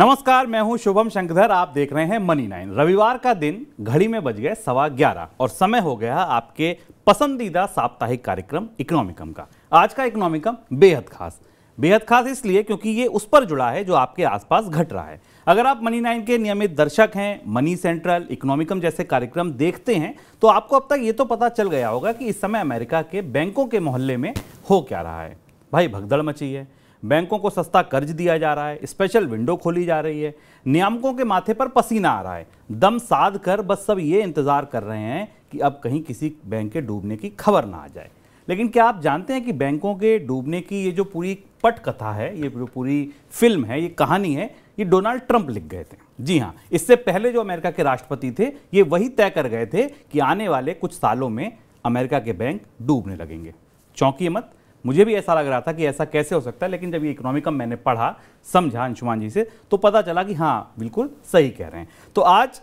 नमस्कार मैं हूं शुभम शंकधर आप देख रहे हैं मनी नाइन रविवार का दिन घड़ी में बज गए सवा ग्यारह और समय हो गया आपके पसंदीदा साप्ताहिक कार्यक्रम इकोनॉमिकम का आज का इकोनॉमिकम बेहद खास बेहद खास इसलिए क्योंकि ये उस पर जुड़ा है जो आपके आसपास घट रहा है अगर आप मनी नाइन के नियमित दर्शक हैं मनी सेंट्रल इकोनॉमिकम जैसे कार्यक्रम देखते हैं तो आपको अब तक ये तो पता चल गया होगा कि इस समय अमेरिका के बैंकों के मोहल्ले में हो क्या रहा है भाई भगदड़ मची है बैंकों को सस्ता कर्ज दिया जा रहा है स्पेशल विंडो खोली जा रही है नियामकों के माथे पर पसीना आ रहा है दम साध कर बस सब ये इंतज़ार कर रहे हैं कि अब कहीं किसी बैंक के डूबने की खबर ना आ जाए लेकिन क्या आप जानते हैं कि बैंकों के डूबने की ये जो पूरी पट कथा है ये जो पूरी फिल्म है ये कहानी है ये डोनाल्ड ट्रंप लिख गए थे जी हाँ इससे पहले जो अमेरिका के राष्ट्रपति थे ये वही तय कर गए थे कि आने वाले कुछ सालों में अमेरिका के बैंक डूबने लगेंगे चौंकी मत मुझे भी ऐसा लग रहा था कि ऐसा कैसे हो सकता है लेकिन जब ये इकोनॉमी का मैंने पढ़ा समझा अंशुमान जी से तो पता चला कि हाँ बिल्कुल सही कह रहे हैं तो आज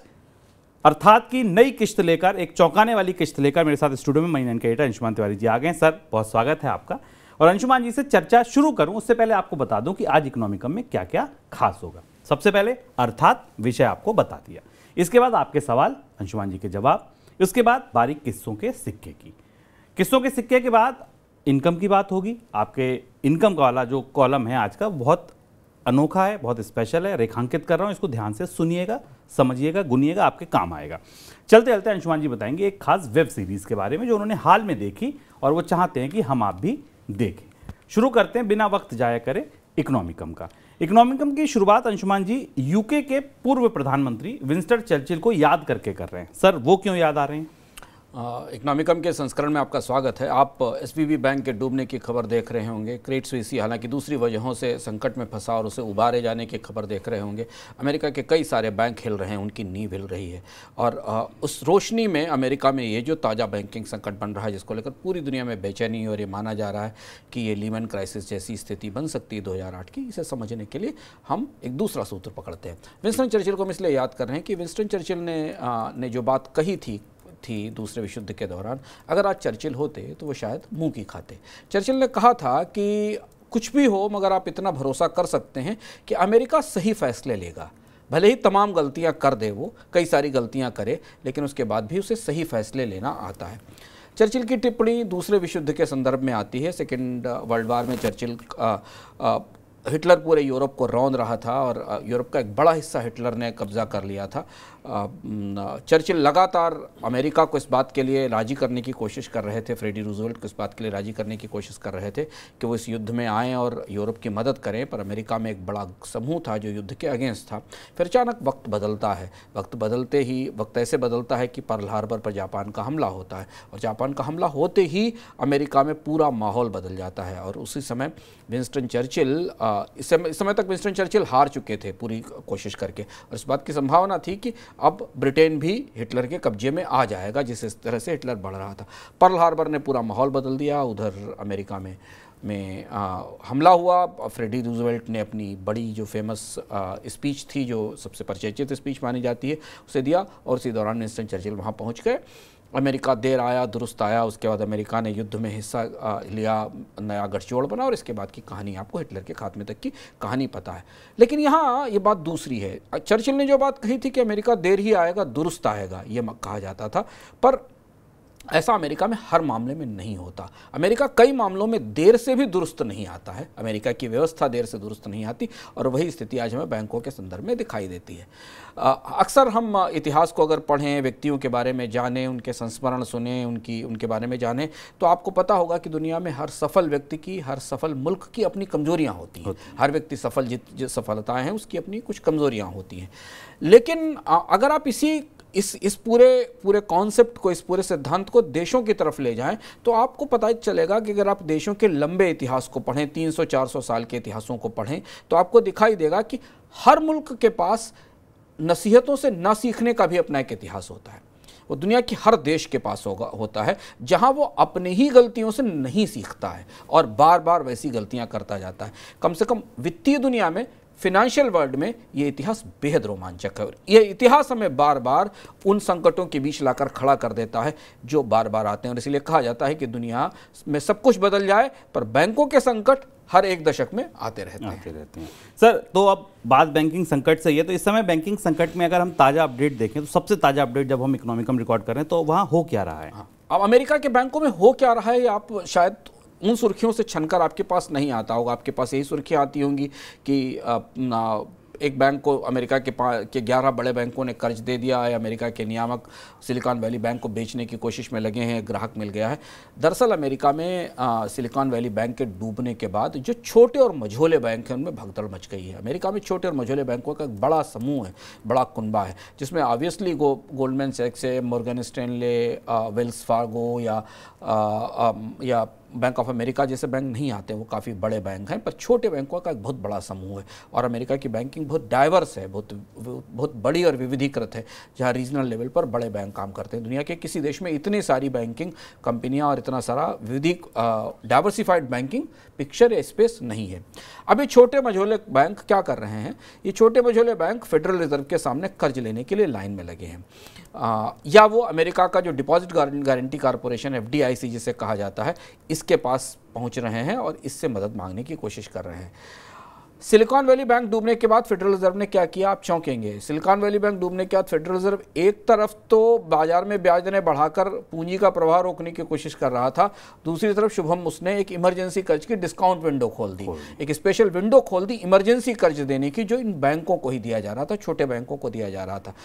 अर्थात की नई किश्त लेकर एक चौंकाने वाली किश्त लेकर मेरे साथ स्टूडियो में money nine editor Anshuman Tiwari ji आ गए सर बहुत स्वागत है आपका और अंशुमान जी से चर्चा शुरू करूं उससे पहले आपको बता दूं कि आज इकोनॉमिकम में क्या क्या खास होगा सबसे पहले अर्थात विषय आपको बता दिया इसके बाद आपके सवाल अंशुमान जी के जवाब इसके बाद बारीक किस्सों के सिक्के की किस्सों के सिक्के के बाद इनकम की बात होगी आपके इनकम वाला जो कॉलम है आज का बहुत अनोखा है बहुत स्पेशल है रेखांकित कर रहा हूँ इसको ध्यान से सुनिएगा समझिएगा गुनिएगा आपके काम आएगा चलते चलते अंशुमान जी बताएंगे एक खास वेब सीरीज़ के बारे में जो उन्होंने हाल में देखी और वो चाहते हैं कि हम आप भी देखें शुरू करते हैं बिना वक्त जाया करें इकोनॉमिकम का इकोनॉमिकम की शुरुआत अंशुमान जी यूके के पूर्व प्रधानमंत्री विंस्टर चर्चिल को याद करके कर रहे हैं सर वो क्यों याद आ रहे हैं इकनॉमिकम के संस्करण में आपका स्वागत है आप एस बैंक के डूबने की खबर देख रहे होंगे क्रेडिट स्विसी हालांकि दूसरी वजहों से संकट में फंसा और उसे उबारे जाने की खबर देख रहे होंगे अमेरिका के कई सारे बैंक हिल रहे हैं उनकी नींव हिल रही है और आ, उस रोशनी में अमेरिका में ये जो ताज़ा बैंकिंग संकट बन रहा है जिसको लेकर पूरी दुनिया में बेचैनी और ये माना जा रहा है कि ये लीमन क्राइसिस जैसी स्थिति बन सकती है दो की इसे समझने के लिए हम एक दूसरा सूत्र पकड़ते हैं विंस्टन चर्चिल को हम इसलिए याद कर रहे हैं कि विंस्टन चर्चिल ने जो बात कही थी थी दूसरे विश्व युद्ध के दौरान अगर आज चर्चिल होते तो वो शायद मुंह की खाते चर्चिल ने कहा था कि कुछ भी हो मगर आप इतना भरोसा कर सकते हैं कि अमेरिका सही फैसले लेगा भले ही तमाम गलतियां कर दे वो कई सारी गलतियां करे लेकिन उसके बाद भी उसे सही फैसले लेना आता है चर्चिल की टिप्पणी दूसरे विश्व युद्ध के संदर्भ में आती है सेकेंड वर्ल्ड वार में चर्चिल आ, आ, हिटलर पूरे यूरोप को रौंद रहा था और यूरोप का एक बड़ा हिस्सा हिटलर ने कब्जा कर लिया था चर्चिल लगातार अमेरिका को इस बात के लिए राजी करने की कोशिश कर रहे थे फ्रेडी रूजवेल्ट को इस बात के लिए राजी करने की कोशिश कर रहे थे कि वो इस युद्ध में आएँ और यूरोप की मदद करें पर अमेरिका में एक बड़ा समूह था जो युद्ध के अगेंस्ट था फिर अचानक वक्त बदलता है वक्त बदलते ही वक्त ऐसे बदलता है कि पर्ल हार्बर पर जापान का हमला होता है और जापान का हमला होते ही अमेरिका में पूरा माहौल बदल जाता है और उसी समय विंस्टन चर्चिल इस समय, समय तक विंस्टन चर्चिल हार चुके थे पूरी कोशिश करके और इस बात की संभावना थी कि अब ब्रिटेन भी हिटलर के कब्जे में आ जाएगा जिस तरह से हिटलर बढ़ रहा था पर्ल हार्बर ने पूरा माहौल बदल दिया उधर अमेरिका में में आ, हमला हुआ फ्रेडी रूजवेल्ट ने अपनी बड़ी जो फेमस स्पीच थी जो सबसे परिचर्चित स्पीच मानी जाती है उसे दिया और इसी दौरान विंस्टन चर्चिल वहाँ पहुँच गए अमेरिका देर आया दुरुस्त आया उसके बाद अमेरिका ने युद्ध में हिस्सा लिया नया गठजोड़ बना और इसके बाद की कहानी आपको हिटलर के खात्मे तक की कहानी पता है लेकिन यहाँ ये बात दूसरी है चर्चिल ने जो बात कही थी कि अमेरिका देर ही आएगा दुरुस्त आएगा ये कहा जाता था पर ऐसा अमेरिका में हर मामले में नहीं होता अमेरिका कई मामलों में देर से भी दुरुस्त नहीं आता है अमेरिका की व्यवस्था देर से दुरुस्त नहीं आती और वही स्थिति आज हमें बैंकों के संदर्भ में दिखाई देती है अक्सर हम इतिहास को अगर पढ़ें व्यक्तियों के बारे में जानें उनके संस्मरण सुने उनकी उनके बारे में जानें तो आपको पता होगा कि दुनिया में हर सफल व्यक्ति की हर सफल मुल्क की अपनी कमजोरियाँ होती हैं हर व्यक्ति सफल जित सफलताएँ हैं उसकी अपनी कुछ कमजोरियाँ होती हैं लेकिन अगर आप इसी इस इस पूरे पूरे कॉन्सेप्ट को इस पूरे सिद्धांत को देशों की तरफ ले जाएं तो आपको पता चलेगा कि अगर आप देशों के लंबे इतिहास को पढ़ें 300-400 साल के इतिहासों को पढ़ें तो आपको दिखाई देगा कि हर मुल्क के पास नसीहतों से ना सीखने का भी अपना एक इतिहास होता है वो दुनिया के हर देश के पास होगा होता है जहाँ वो अपनी ही गलतियों से नहीं सीखता है और बार बार वैसी गलतियाँ करता जाता है कम से कम वित्तीय दुनिया में फिनेंशियल वर्ल्ड में ये इतिहास बेहद रोमांचक है ये इतिहास हमें बार बार उन संकटों के बीच लाकर खड़ा कर देता है जो बार बार आते हैं और इसलिए कहा जाता है कि दुनिया में सब कुछ बदल जाए पर बैंकों के संकट हर एक दशक में आते रहते आते हैं। रहते हैं सर तो अब बात बैंकिंग संकट से ही है तो इस समय बैंकिंग संकट में अगर हम ताज़ा अपडेट देखें तो सबसे ताज़ा अपडेट जब हम इकोनॉमिकम रिकॉर्ड कर रहे हैं तो वहाँ हो क्या रहा है हाँ। अब अमेरिका के बैंकों में हो क्या रहा है आप शायद उन सुर्खियों से छनकर आपके पास नहीं आता होगा आपके पास यही सुर्खियाँ आती होंगी कि एक बैंक को अमेरिका के के ग्यारह बड़े बैंकों ने कर्ज दे दिया है अमेरिका के नियामक सिलिकॉन वैली बैंक को बेचने की कोशिश में लगे हैं ग्राहक मिल गया है दरअसल अमेरिका में सिलिकॉन वैली बैंक के डूबने के बाद जो छोटे और मझोले बैंक हैं उनमें भगदड़ मच गई है अमेरिका में छोटे और मझोले बैंकों का एक बड़ा समूह है बड़ा कुनबा है जिसमें ऑब्वियसली गो गोल्डमैन सेक्स है मॉर्गन स्टेनले वेल्स फार्गो या आ, आ, या बैंक ऑफ अमेरिका जैसे बैंक नहीं आते वो काफ़ी बड़े बैंक हैं पर छोटे बैंकों का एक बहुत बड़ा समूह है और अमेरिका की बैंकिंग बहुत डाइवर्स है बहुत बहुत बड़ी और विविधीकृत है जहाँ रीजनल लेवल पर बड़े बैंक काम करते हैं दुनिया के किसी देश में इतनी सारी बैंकिंग कंपनियाँ और इतना सारा विविधि डाइवर्सिफाइड बैंकिंग पिक्चर या स्पेस नहीं है अब ये छोटे मझोले बैंक क्या कर रहे हैं ये छोटे मझोले बैंक फेडरल रिजर्व के सामने कर्ज लेने के लिए लाइन में लगे हैं या वो अमेरिका का जो डिपॉजिट गारंटी कॉरपोरेशन एफ जिसे कहा जाता है इस इसके पास पहुंच रहे हैं और इससे मदद मांगने की कोशिश कर रहे हैं सिलिकॉन वैली बैंक डूबने के बाद फेडरल रिजर्व ने क्या किया आप चौंकेंगे सिलिकॉन वैली बैंक डूबने के बाद फेडरल रिजर्व एक तरफ तो बाजार में ब्याज दरें बढ़ाकर पूंजी का प्रवाह रोकने की कोशिश कर रहा था दूसरी तरफ शुभम उसने एक इमरजेंसी कर्ज की डिस्काउंट विंडो खोल दी एक स्पेशल विंडो खोल दी इमरजेंसी कर्ज देने की जो इन बैंकों को ही दिया जा रहा था छोटे बैंकों को दिया जा रहा था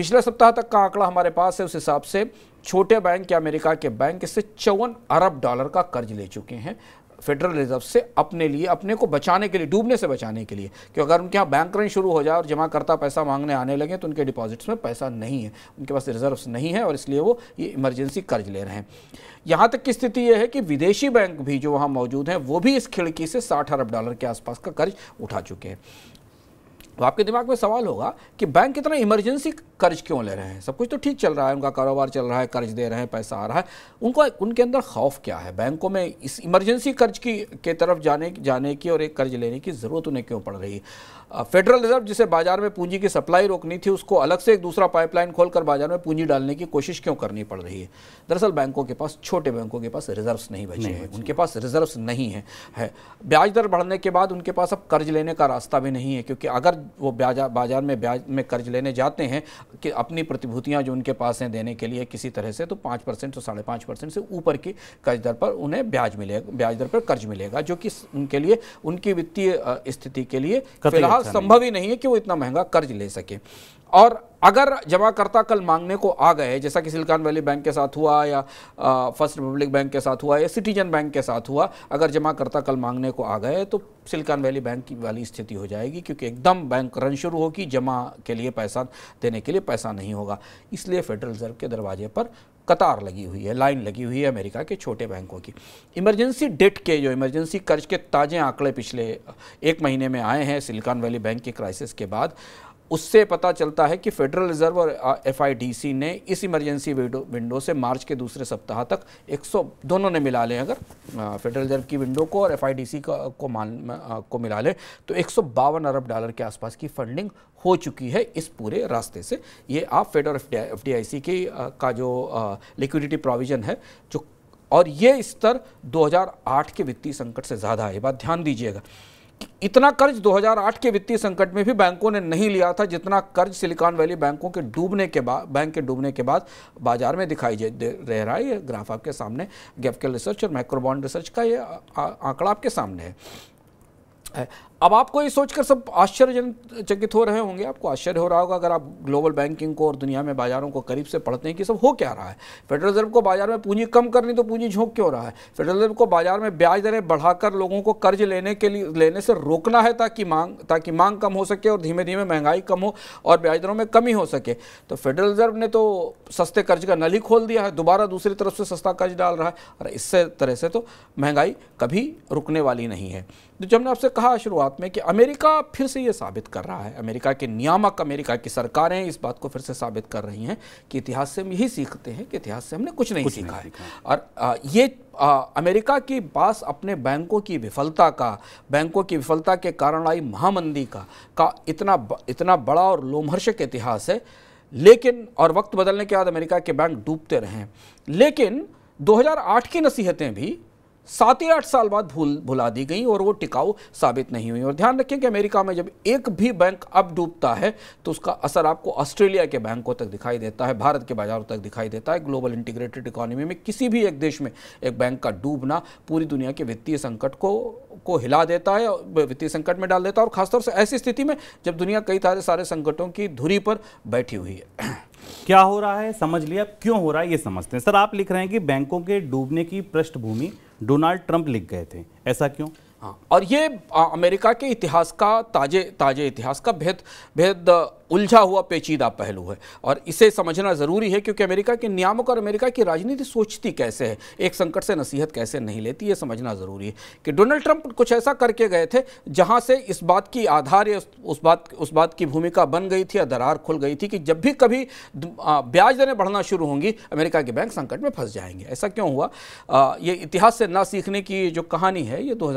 पिछले सप्ताह तक का आंकड़ा हमारे पास है उस हिसाब से छोटे बैंक या अमेरिका के बैंक इससे चौवन अरब डॉलर का कर्ज ले चुके हैं फेडरल रिजर्व से अपने लिए अपने को बचाने के लिए डूबने से बचाने के लिए क्योंकि अगर उनके यहाँ बैंक रन शुरू हो जाए और जमाकर्ता पैसा मांगने आने लगे तो उनके डिपॉजिट्स में पैसा नहीं है उनके पास रिजर्व्स नहीं है और इसलिए वो ये इमरजेंसी कर्ज ले रहे हैं यहाँ तक की स्थिति यह है कि विदेशी बैंक भी जो वहाँ मौजूद हैं वो भी इस खिड़की से साठ अरब डॉलर के आसपास का कर्ज उठा चुके हैं तो आपके दिमाग में सवाल होगा कि बैंक इतना इमरजेंसी कर्ज क्यों ले रहे हैं सब कुछ तो ठीक चल रहा है उनका कारोबार चल रहा है कर्ज दे रहे हैं पैसा आ रहा है उनको उनके अंदर खौफ क्या है बैंकों में इस इमरजेंसी कर्ज की के तरफ जाने जाने की और एक कर्ज लेने की ज़रूरत उन्हें क्यों पड़ रही है फेडरल रिजर्व जिसे बाजार में पूंजी की सप्लाई रोकनी थी उसको अलग से एक दूसरा पाइपलाइन खोलकर बाजार में पूंजी डालने की कोशिश क्यों करनी पड़ रही है दरअसल बैंकों के पास छोटे बैंकों के पास रिजर्व्स नहीं बचे हैं उनके पास रिजर्व्स नहीं है, है ब्याज दर बढ़ने के बाद उनके पास अब कर्ज लेने का रास्ता भी नहीं है क्योंकि अगर वो ब्याज बाजार में ब्याज में कर्ज लेने जाते हैं कि अपनी प्रतिभूतियाँ जो उनके पास हैं देने के लिए किसी तरह से तो पाँच परसेंट तो साढ़े परसेंट से ऊपर की कर्ज दर पर उन्हें ब्याज मिलेगा ब्याज दर पर कर्ज मिलेगा जो कि उनके लिए उनकी वित्तीय स्थिति के लिए फिलहाल था अच्छा अच्छा संभव ही नहीं है कि वो इतना महंगा कर्ज ले सके और अगर जमाकर्ता कल मांगने को आ गए जैसा कि सिलिकॉन वैली बैंक के साथ हुआ या फर्स्ट रिपब्लिक बैंक के साथ हुआ या सिटीजन बैंक के साथ हुआ अगर जमाकर्ता कल मांगने को आ गए तो सिलिकॉन वैली बैंक की वाली स्थिति हो जाएगी क्योंकि एकदम बैंक रन शुरू होगी जमा के लिए पैसा देने के लिए पैसा नहीं होगा इसलिए फेडरल रिजर्व के दरवाजे पर कतार लगी हुई है लाइन लगी हुई है अमेरिका के छोटे बैंकों की इमरजेंसी डेट के जो इमरजेंसी कर्ज के ताज़े आंकड़े पिछले एक महीने में आए हैं सिलिकॉन वैली बैंक के क्राइसिस के बाद उससे पता चलता है कि फेडरल रिजर्व और एफआईडीसी ने इस इमरजेंसी विंडो से मार्च के दूसरे सप्ताह तक 100 दोनों ने मिला लें अगर फेडरल रिजर्व की विंडो को और एफआईडीसी को, को मान को मिला लें तो एक अरब डॉलर के आसपास की फंडिंग हो चुकी है इस पूरे रास्ते से ये आप फेड और एफ डी की का जो लिक्विडिटी प्रोविजन है जो और ये स्तर 2008 के वित्तीय संकट से ज़्यादा है बात ध्यान दीजिएगा इतना कर्ज 2008 के वित्तीय संकट में भी बैंकों ने नहीं लिया था जितना कर्ज सिलिकॉन वैली बैंकों के डूबने के बाद बैंक के डूबने के बाद बाजार में दिखाई रह रहा है ये ग्राफ आपके सामने गैफकेल रिसर्च और माइक्रोबॉन्ड रिसर्च का ये आंकड़ा आपके सामने है अब आपको ये सोचकर सब आश्चर्यचकित हो रहे होंगे आपको आश्चर्य हो रहा होगा अगर आप ग्लोबल बैंकिंग को और दुनिया में बाजारों को करीब से पढ़ते हैं कि सब हो क्या रहा है फेडरल रिजर्व को बाजार में पूंजी कम करनी तो पूंजी झोंक क्यों रहा है फेडरल रिजर्व को बाजार में ब्याज दरें बढ़ाकर लोगों को कर्ज लेने के लिए लेने से रोकना है ताकि मांग ताकि मांग कम हो सके और धीमे धीमे महंगाई कम हो और ब्याज दरों में कमी हो सके तो फेडरल रिजर्व ने तो सस्ते कर्ज का नल ही खोल दिया है दोबारा दूसरी तरफ से सस्ता कर्ज डाल रहा है और इससे तरह से तो महंगाई कभी रुकने वाली नहीं है तो जब हमने आपसे कहा शुरुआत बात में कि अमेरिका फिर से ये साबित कर रहा है अमेरिका के नियामक अमेरिका की सरकारें इस बात को फिर से साबित कर रही हैं कि इतिहास से हम यही सीखते हैं कि इतिहास से हमने कुछ नहीं कुछ सीखा नहीं है और ये आ, अमेरिका की पास अपने बैंकों की विफलता का बैंकों की विफलता के कारण आई महामंदी का का इतना इतना बड़ा और लोमहर्षक इतिहास है लेकिन और वक्त बदलने के बाद अमेरिका के बैंक डूबते रहे लेकिन 2008 की नसीहतें भी सात या आठ साल बाद भूल भुला दी गई और वो टिकाऊ साबित नहीं हुई और ध्यान रखें कि अमेरिका में जब एक भी बैंक अब डूबता है तो उसका असर आपको ऑस्ट्रेलिया के बैंकों तक दिखाई देता है भारत के बाजारों तक दिखाई देता है ग्लोबल इंटीग्रेटेड इकोनॉमी में किसी भी एक देश में एक बैंक का डूबना पूरी दुनिया के वित्तीय संकट को को हिला देता है वित्तीय संकट में डाल देता है और खासतौर से ऐसी स्थिति में जब दुनिया कई सारे सारे संकटों की धुरी पर बैठी हुई है क्या हो रहा है समझ लिया क्यों हो रहा है ये समझते हैं सर आप लिख रहे हैं कि बैंकों के डूबने की पृष्ठभूमि डोनाल्ड ट्रंप लिख गए थे ऐसा क्यों हाँ और ये अमेरिका के इतिहास का ताजे ताजे इतिहास का भेद भेद उलझा हुआ पेचीदा पहलू है और इसे समझना ज़रूरी है क्योंकि अमेरिका के नियामक और अमेरिका की राजनीति सोचती कैसे है एक संकट से नसीहत कैसे नहीं लेती ये समझना ज़रूरी है कि डोनाल्ड ट्रंप कुछ ऐसा करके गए थे जहाँ से इस बात की आधार या उस बात उस बात की भूमिका बन गई थी या दरार खुल गई थी कि जब भी कभी ब्याज दरें बढ़ना शुरू होंगी अमेरिका के बैंक संकट में फंस जाएंगे ऐसा क्यों हुआ ये इतिहास से ना सीखने की जो कहानी है ये दो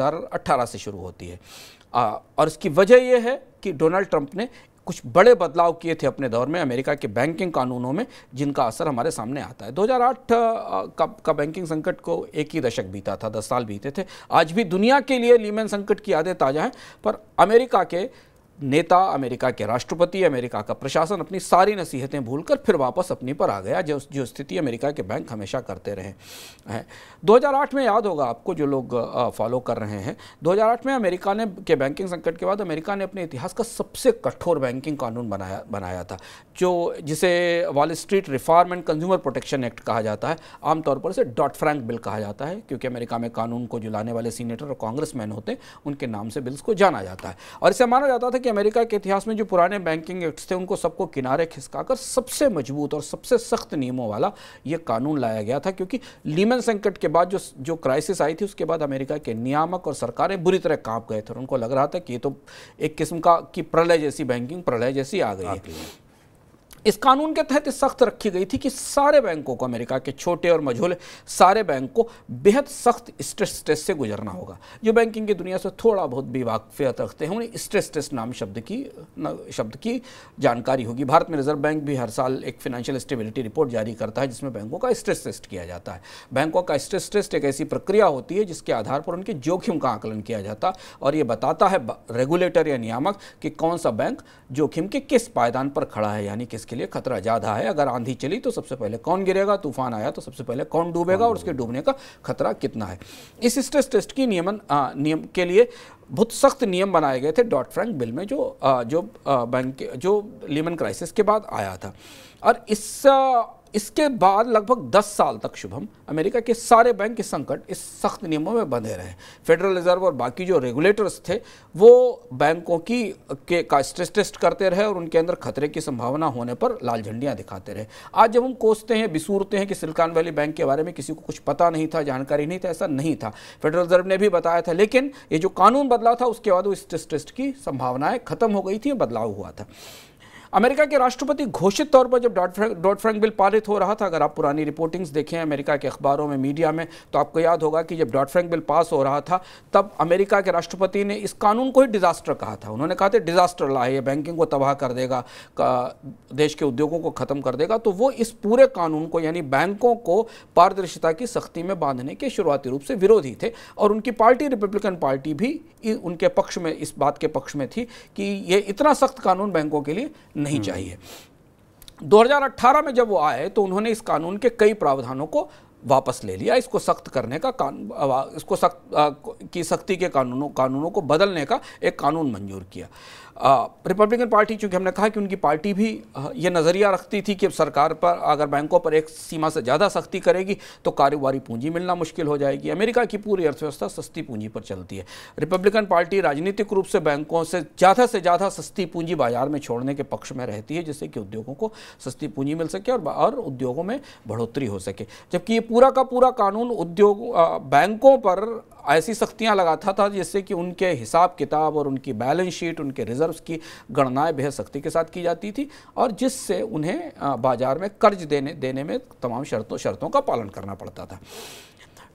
से शुरू होती है आ, और इसकी वजह यह है कि डोनाल्ड ट्रंप ने कुछ बड़े बदलाव किए थे अपने दौर में अमेरिका के बैंकिंग कानूनों में जिनका असर हमारे सामने आता है 2008 का, का बैंकिंग संकट को एक ही दशक बीता था दस साल बीते थे आज भी दुनिया के लिए लीमेन संकट की यादें ताज़ा हैं पर अमेरिका के नेता अमेरिका के राष्ट्रपति अमेरिका का प्रशासन अपनी सारी नसीहतें भूलकर फिर वापस अपनी पर आ गया जो जो स्थिति अमेरिका के बैंक हमेशा करते रहे हैं 2008 में याद होगा आपको जो लोग फॉलो कर रहे हैं 2008 में अमेरिका ने के बैंकिंग संकट के बाद अमेरिका ने अपने इतिहास का सबसे कठोर बैंकिंग कानून बनाया बनाया था जो जिसे Wall Street reform and consumer protection act कहा जाता है आमतौर पर से डॉट फ्रैंक बिल कहा जाता है क्योंकि अमेरिका में कानून को जुलाने वाले सीनेटर और कांग्रेस होते हैं उनके नाम से बिल्स को जाना जाता है और इसे माना जाता था कि अमेरिका के इतिहास में जो पुराने बैंकिंग एक्ट्स थे उनको सबको किनारे खिसकाकर सबसे मजबूत और सबसे सख्त नियमों वाला ये कानून लाया गया था क्योंकि लीमन संकट के बाद जो जो क्राइसिस आई थी उसके बाद अमेरिका के नियामक और सरकारें बुरी तरह कांप गए थे उनको लग रहा था कि ये तो एक किस्म का कि प्रलय जैसी बैंकिंग प्रलय जैसी आ गई है इस कानून के तहत सख्त रखी गई थी कि सारे बैंकों को अमेरिका के छोटे और मझोले सारे बैंक को बेहद सख्त स्ट्रेस टेस्ट से गुजरना होगा जो बैंकिंग की दुनिया से थोड़ा बहुत भी वाकफियत रखते हैं उन्हें स्ट्रेस टेस्ट नाम शब्द की शब्द की जानकारी होगी भारत में रिजर्व बैंक भी हर साल एक फाइनेंशियल स्टेबिलिटी रिपोर्ट जारी करता है जिसमें बैंकों का स्ट्रेस टेस्ट किया जाता है बैंकों का स्ट्रेस टेस्ट एक ऐसी प्रक्रिया होती है जिसके आधार पर उनके जोखिम का आकलन किया जाता और ये बताता है रेगुलेटर या नियामक कि कौन सा बैंक जोखिम के किस पायदान पर खड़ा है यानी किसके के लिए खतरा ज़्यादा है अगर आंधी चली तो सबसे पहले कौन गिरेगा तूफान आया तो सबसे पहले कौन डूबेगा और हाँ, उसके हाँ। डूबने का खतरा कितना है इस स्ट्रेस टेस्ट की नियमन आ, नियम के लिए बहुत सख्त नियम बनाए गए थे डॉट फ्रैंक बिल में जो आ, जो बैंक जो लेमन क्राइसिस के बाद आया था और इस इसके बाद लगभग 10 साल तक शुभम अमेरिका के सारे बैंक के संकट इस सख्त नियमों में बंधे रहे फेडरल रिजर्व और बाकी जो रेगुलेटर्स थे वो बैंकों की के का स्ट्रेस टेस्ट करते रहे और उनके अंदर खतरे की संभावना होने पर लाल झंडियाँ दिखाते रहे आज जब हम कोसते हैं बिसूरते हैं कि सिल्कान वैली बैंक के बारे में किसी को कुछ पता नहीं था जानकारी नहीं था ऐसा नहीं था फेडरल रिजर्व ने भी बताया था लेकिन ये जो कानून बदला था उसके बाद वो स्ट्रेस टेस्ट की संभावनाएँ खत्म हो गई थी बदलाव हुआ था अमेरिका के राष्ट्रपति घोषित तौर पर जब डॉट फ्रैंक बिल पारित हो रहा था अगर आप पुरानी रिपोर्टिंग्स देखें अमेरिका के अखबारों में मीडिया में तो आपको याद होगा कि जब डॉट फ्रैंक बिल पास हो रहा था तब अमेरिका के राष्ट्रपति ने इस कानून को ही डिजास्टर कहा था उन्होंने कहा था डिजास्टर ला है ये बैंकिंग को तबाह कर देगा देश के उद्योगों को ख़त्म कर देगा तो वो इस पूरे कानून को यानी बैंकों को पारदर्शिता की सख्ती में बांधने के शुरुआती रूप से विरोधी थे और उनकी पार्टी रिपब्लिकन पार्टी भी उनके पक्ष में इस बात के पक्ष में थी कि ये इतना सख्त कानून बैंकों के लिए नहीं हम्म। चाहिए 2018 में जब वो आए तो उन्होंने इस कानून के कई प्रावधानों को वापस ले लिया इसको सख्त करने का इसको सख्त की सख्ती के कानूनों कानूनों को बदलने का एक कानून मंजूर किया रिपब्लिकन पार्टी चूँकि हमने कहा कि उनकी पार्टी भी ये नज़रिया रखती थी कि अब सरकार पर अगर बैंकों पर एक सीमा से ज़्यादा सख्ती करेगी तो कारोबारी पूंजी मिलना मुश्किल हो जाएगी अमेरिका की पूरी अर्थव्यवस्था सस्ती पूंजी पर चलती है रिपब्लिकन पार्टी राजनीतिक रूप से बैंकों से ज़्यादा से ज़्यादा सस्ती पूंजी बाजार में छोड़ने के पक्ष में रहती है जिससे कि उद्योगों को सस्ती पूंजी मिल सके और, और उद्योगों में बढ़ोतरी हो सके जबकि ये पूरा का पूरा कानून उद्योग बैंकों पर ऐसी सख्तियां लगाता था जिससे कि उनके हिसाब किताब और उनकी बैलेंस शीट उनके रिजर्व्स की गणनाएं बेहद सख्ती के साथ की जाती थी और जिससे उन्हें बाजार में कर्ज देने देने में तमाम शर्तों शर्तों का पालन करना पड़ता था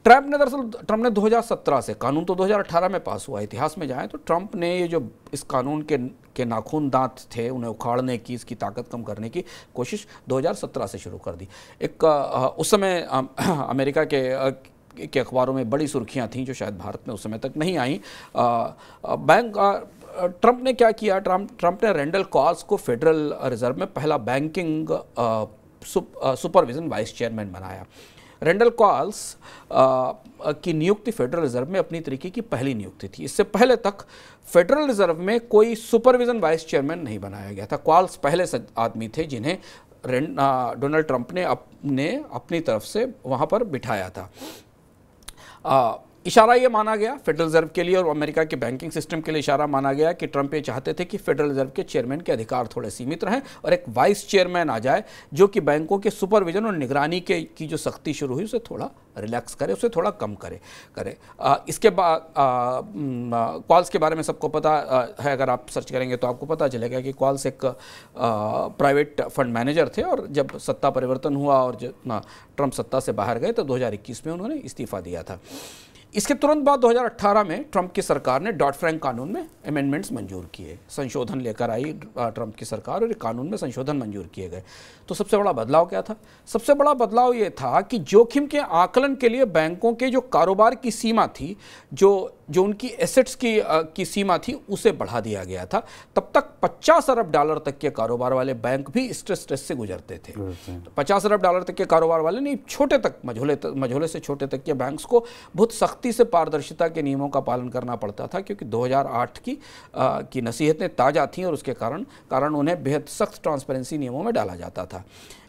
ट्रंप ने दरअसल ट्रंप ने 2017 से कानून तो 2018 में पास हुआ इतिहास में जाएं तो ट्रंप ने ये जो इस कानून के के नाखून दांत थे उन्हें उखाड़ने की इसकी ताकत कम करने की कोशिश 2017 से शुरू कर दी एक उस समय अमेरिका के के अखबारों में बड़ी सुर्खियां थीं जो शायद भारत में उस समय तक नहीं आई बैंक ट्रंप ने क्या किया ट्रंप ट्रंप ने रेंडल कॉज को फेडरल रिजर्व में पहला बैंकिंग सुपरविजन वाइस चेयरमैन बनाया रेंडल कॉल्स की नियुक्ति फेडरल रिजर्व में अपनी तरीके की पहली नियुक्ति थी इससे पहले तक फेडरल रिजर्व में कोई सुपरविजन वाइस चेयरमैन नहीं बनाया गया था कॉल्स पहले आदमी थे जिन्हें डोनाल्ड ट्रंप ने अपने अपनी तरफ से वहाँ पर बिठाया था Uh, इशारा ये माना गया फेडरल रिजर्व के लिए और अमेरिका के बैंकिंग सिस्टम के लिए इशारा माना गया कि ट्रंप ये चाहते थे कि फेडरल रिजर्व के चेयरमैन के अधिकार थोड़े सीमित रहें और एक वाइस चेयरमैन आ जाए जो कि बैंकों के सुपरविजन और निगरानी के की जो सख्ती शुरू हुई उसे थोड़ा रिलैक्स करे उसे थोड़ा कम करे करे आ, इसके बाद कॉल्स के बारे में सबको पता आ, है अगर आप सर्च करेंगे तो आपको पता चलेगा कि कॉल्स एक प्राइवेट फंड मैनेजर थे और जब सत्ता परिवर्तन हुआ और ट्रंप सत्ता से बाहर गए तो 2021 में उन्होंने इस्तीफा दिया था इसके तुरंत बाद 2018 में ट्रंप की सरकार ने डॉट फ्रैंक कानून में अमेंडमेंट्स मंजूर किए संशोधन लेकर आई ट्रंप की सरकार और कानून में संशोधन मंजूर किए गए तो सबसे बड़ा बदलाव क्या था सबसे बड़ा बदलाव ये था कि जोखिम के आकलन के लिए बैंकों के जो कारोबार की सीमा थी जो जो उनकी एसेट्स की आ, की सीमा थी उसे बढ़ा दिया गया था तब तक 50 अरब डॉलर तक के कारोबार वाले बैंक भी स्ट्रेस स्ट्रेस से गुजरते थे तो 50 अरब डॉलर तक के कारोबार वाले नहीं छोटे तक मझोले तक मझोले से छोटे तक के बैंक्स को बहुत सख्ती से पारदर्शिता के नियमों का पालन करना पड़ता था क्योंकि दो की आ, की नसीहतें ताज़ा थीं और उसके कारण कारण उन्हें बेहद सख्त ट्रांसपेरेंसी नियमों में डाला जाता था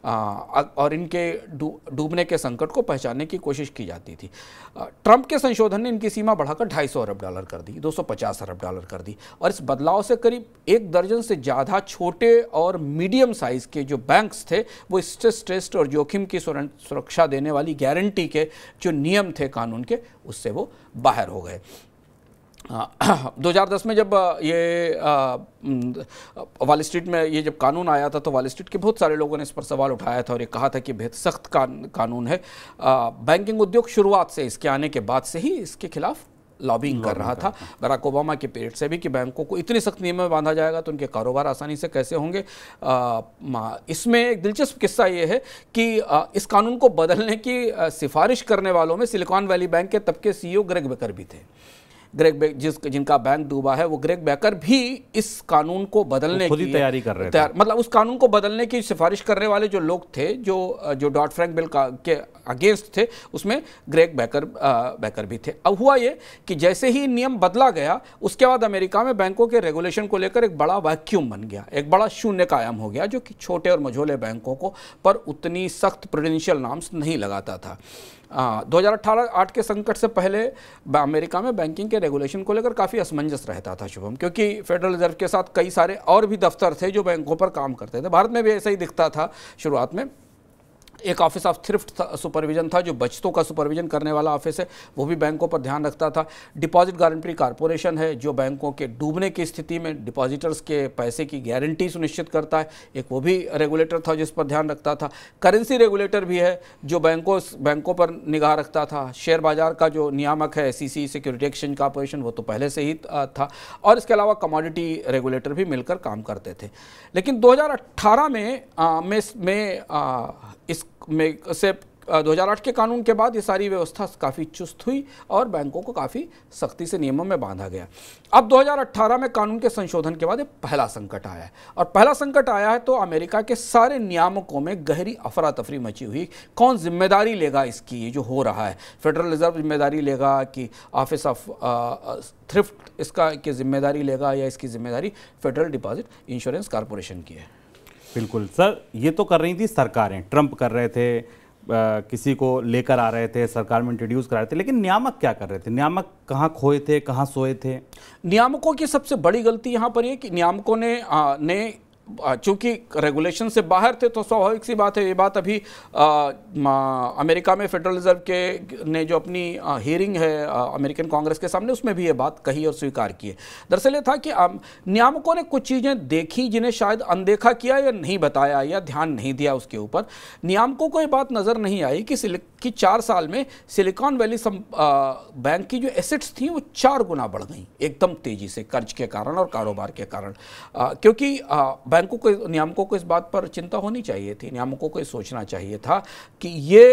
और इनके डूबने के संकट को पहचानने की कोशिश की जाती थी ट्रंप के संशोधन ने इनकी सीमा बढ़ाकर ढाई अरब डॉलर कर दी 250 अरब डॉलर कर दी और इस बदलाव से करीब एक दर्जन से ज़्यादा छोटे और मीडियम साइज़ के जो बैंक्स थे वो स्ट्रेस टेस्ट और जोखिम की सुरक्षा देने वाली गारंटी के जो नियम थे कानून के उससे वो बाहर हो गए 2010 हाँ। में जब ये वाल स्ट्रीट में ये जब कानून आया था तो वाल स्ट्रीट के बहुत सारे लोगों ने इस पर सवाल उठाया था और ये कहा था कि बेहद सख्त कान, कानून है बैंकिंग उद्योग शुरुआत से इसके आने के बाद से ही इसके खिलाफ लॉबिंग कर रहा था बराक ओबामा के पीरियड से भी कि बैंकों को इतने सख्त नियम में बांधा जाएगा तो उनके कारोबार आसानी से कैसे होंगे इसमें एक दिलचस्प किस्सा ये है कि आ, इस कानून को बदलने की सिफारिश करने वालों में सिलिकॉन वैली बैंक के तबके सी सीईओ ग्रेग बेकर भी थे ग्रेग जिस जिनका बैंक डूबा है वो ग्रेग बैकर भी इस कानून को बदलने तो की तैयारी कर रहे थे मतलब उस कानून को बदलने की सिफारिश करने वाले जो लोग थे जो जो डॉट फ्रैंक बिल का के अगेंस्ट थे उसमें ग्रेग बैकर बैकर भी थे अब हुआ ये कि जैसे ही नियम बदला गया उसके बाद अमेरिका में बैंकों के रेगुलेशन को लेकर एक बड़ा वैक्यूम बन गया एक बड़ा शून्य कायम हो गया जो कि छोटे और मझोले बैंकों को पर उतनी सख्त प्रोडेंशियल नाम्स नहीं लगाता था हाँ 2018 आठ के संकट से पहले अमेरिका में बैंकिंग के रेगुलेशन को लेकर काफ़ी असमंजस रहता था शुभम क्योंकि फेडरल रिजर्व के साथ कई सारे और भी दफ्तर थे जो बैंकों पर काम करते थे भारत में भी ऐसा ही दिखता था शुरुआत में एक ऑफिस ऑफ थ्रिफ्ट सुपरविजन था जो बचतों का सुपरविजन करने वाला ऑफिस है वो भी बैंकों पर ध्यान रखता था डिपॉजिट गारंटी कॉरपोरेशन है जो बैंकों के डूबने की स्थिति में डिपॉजिटर्स के पैसे की गारंटी सुनिश्चित करता है एक वो भी रेगुलेटर था जिस पर ध्यान रखता था करेंसी रेगुलेटर भी है जो बैंकों बैंकों पर निगाह रखता था शेयर बाजार का जो नियामक है सी सिक्योरिटी एक्सचेंज कॉरपोरेशन वो तो पहले से ही था और इसके अलावा कमोडिटी रेगुलेटर भी मिलकर काम करते थे लेकिन दो में अट्ठारह में, में से 2008 के कानून के बाद ये सारी व्यवस्था काफ़ी चुस्त हुई और बैंकों को काफ़ी सख्ती से नियमों में बांधा गया अब 2018 में कानून के संशोधन के बाद पहला संकट आया है और पहला संकट आया है तो अमेरिका के सारे नियामकों में गहरी अफरा तफरी मची हुई कौन जिम्मेदारी लेगा इसकी ये जो हो रहा है फेडरल रिजर्व जिम्मेदारी लेगा कि ऑफिस ऑफ थ्रिफ्ट इसका की जिम्मेदारी लेगा या इसकी जिम्मेदारी फेडरल डिपॉजिट इंश्योरेंस कॉरपोरेशन की है बिल्कुल सर ये तो कर रही थी सरकारें ट्रंप कर रहे थे आ, किसी को लेकर आ रहे थे सरकार में इंट्रोड्यूस करा रहे थे लेकिन नियामक क्या कर रहे थे नियामक कहाँ खोए थे कहाँ सोए थे नियामकों की सबसे बड़ी गलती यहाँ पर ये कि नियामकों ने आ, ने चूंकि रेगुलेशन से बाहर थे तो स्वाभाविक सी बात है ये बात अभी आ, अमेरिका में फेडरल रिजर्व के ने जो अपनी हियरिंग है आ, अमेरिकन कांग्रेस के सामने उसमें भी ये बात कही और स्वीकार की है दरअसल ये था कि नियामकों ने कुछ चीज़ें देखी जिन्हें शायद अनदेखा किया या नहीं बताया या ध्यान नहीं दिया उसके ऊपर नियामकों को ये बात नज़र नहीं आई कि कि चार साल में सिलिकॉन वैली बैंक की जो एसेट्स थी वो चार गुना बढ़ गई एकदम तेज़ी से कर्ज के कारण और कारोबार के कारण क्योंकि बैंकों के नियामकों को इस बात पर चिंता होनी चाहिए थी नियामकों को सोचना चाहिए था कि ये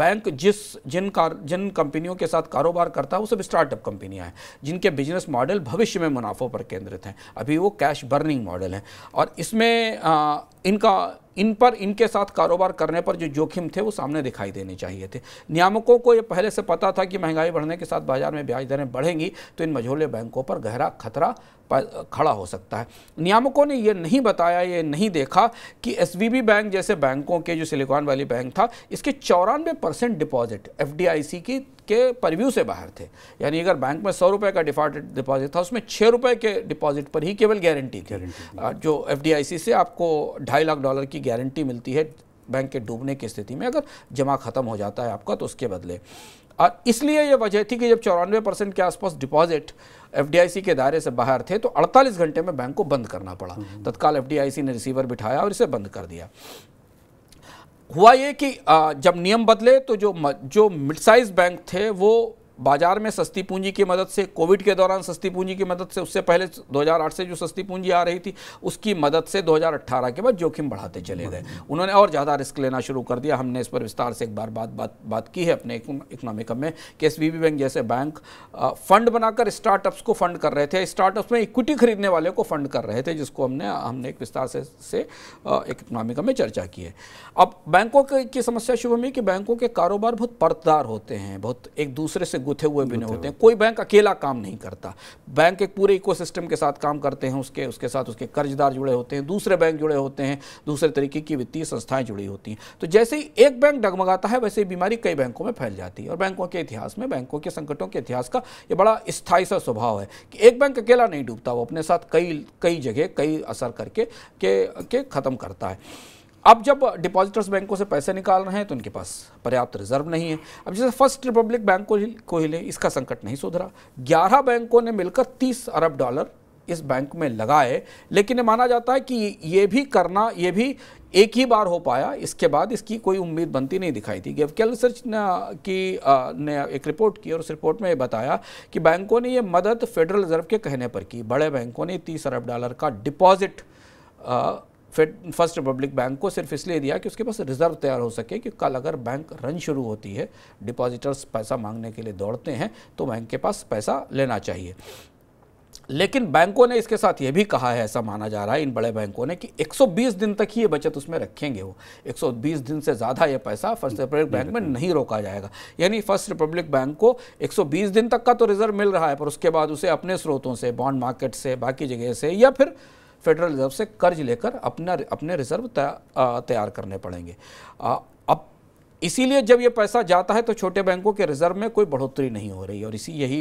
बैंक जिस जिन कार जिन कंपनियों के साथ कारोबार करता है वो सब स्टार्टअप कंपनियां हैं जिनके बिजनेस मॉडल भविष्य में मुनाफों पर केंद्रित हैं अभी वो कैश बर्निंग मॉडल हैं और इसमें आ, इनका इन पर इनके साथ कारोबार करने पर जो जोखिम थे वो सामने दिखाई देने चाहिए थे नियामकों को ये पहले से पता था कि महंगाई बढ़ने के साथ बाजार में ब्याज दरें बढ़ेंगी तो इन मझोले बैंकों पर गहरा खतरा खड़ा हो सकता है नियामकों ने यह नहीं बताया ये नहीं देखा कि एस बैंक जैसे बैंकों के जो सिलिकॉन वैली बैंक था इसके चौरानवे परसेंट डिपॉजिट एफ की के परव्यू से बाहर थे यानी अगर बैंक में सौ रुपये का डिफॉल्ट डिपॉजिट था उसमें छः रुपये के डिपॉजिट पर ही केवल गारंटी थी जो एफ से आपको ढाई लाख डॉलर की गारंटी मिलती है बैंक के डूबने की स्थिति में अगर जमा ख़त्म हो जाता है आपका तो उसके बदले और इसलिए यह वजह थी कि जब चौरानवे परसेंट के आसपास डिपॉजिट एफडीआईसी के दायरे से बाहर थे तो 48 घंटे में बैंक को बंद करना पड़ा हम्म। तत्काल एफडीआईसी ने रिसीवर बिठाया और इसे बंद कर दिया हुआ ये कि जब नियम बदले तो जो जो मिड साइज बैंक थे वो बाजार में सस्ती पूंजी की मदद से कोविड के दौरान सस्ती पूंजी की मदद से उससे पहले 2008 से जो सस्ती पूंजी आ रही थी उसकी मदद से 2018 के बाद जोखिम बढ़ाते चले गए उन्होंने और ज़्यादा रिस्क लेना शुरू कर दिया हमने इस पर विस्तार से एक बार बात बात बात की है अपने इकोनॉमिक में कि एस बैंक जैसे बैंक फंड बनाकर स्टार्टअप्स को फंड कर रहे थे स्टार्टअप्स में इक्विटी खरीदने वाले को फंड कर रहे थे जिसको हमने हमने एक विस्तार से, से एक इकोनॉमिक में चर्चा की है अब बैंकों की समस्या शुभ हुई कि बैंकों के कारोबार बहुत पर्तदार होते हैं बहुत एक दूसरे से गुथे हुए बने होते हैं कोई बैंक अकेला काम नहीं करता बैंक एक पूरे इकोसिस्टम के साथ काम करते हैं उसके उसके साथ उसके कर्जदार जुड़े होते हैं दूसरे बैंक जुड़े होते हैं दूसरे तरीके की वित्तीय संस्थाएं जुड़ी होती हैं तो जैसे ही एक बैंक डगमगाता है वैसे ही बीमारी कई बैंकों में फैल जाती है और बैंकों के इतिहास में बैंकों के संकटों के इतिहास का ये बड़ा स्थायी सा स्वभाव है कि एक बैंक अकेला नहीं डूबता वो अपने साथ कई कई जगह कई असर करके के, के ख़त्म करता है अब जब डिपॉजिटर्स बैंकों से पैसे निकाल रहे हैं तो उनके पास पर्याप्त रिजर्व नहीं है अब जैसे फर्स्ट रिपब्लिक बैंक को ही को ही लें इसका संकट नहीं सुधरा ग्यारह बैंकों ने मिलकर तीस अरब डॉलर इस बैंक में लगाए लेकिन माना जाता है कि ये भी करना ये भी एक ही बार हो पाया इसके बाद इसकी कोई उम्मीद बनती नहीं दिखाई थी गेवकेल रिसर्च की ने एक रिपोर्ट की और उस रिपोर्ट में ये बताया कि बैंकों ने ये मदद फेडरल रिजर्व के कहने पर की बड़े बैंकों ने तीस अरब डॉलर का deposit Fed First Republic bank को सिर्फ इसलिए दिया कि उसके पास रिजर्व तैयार हो सके कि कल अगर बैंक रन शुरू होती है डिपॉजिटर्स पैसा मांगने के लिए दौड़ते हैं तो बैंक के पास पैसा लेना चाहिए लेकिन बैंकों ने इसके साथ ये भी कहा है ऐसा माना जा रहा है इन बड़े बैंकों ने कि 120 दिन तक ही ये बचत उसमें रखेंगे वो 120 दिन से ज़्यादा ये पैसा फर्स्ट रिपब्लिक बैंक में नहीं रोका जाएगा यानी फर्स्ट रिपब्लिक बैंक को 120 दिन तक का तो रिजर्व मिल रहा है पर उसके बाद उसे अपने स्रोतों से बॉन्ड मार्केट से बाकी जगह से या फिर फेडरल रिजर्व से कर्ज लेकर अपना अपने रिजर्व तैयार करने पड़ेंगे इसीलिए जब ये पैसा जाता है तो छोटे बैंकों के रिजर्व में कोई बढ़ोतरी नहीं हो रही और इसी यही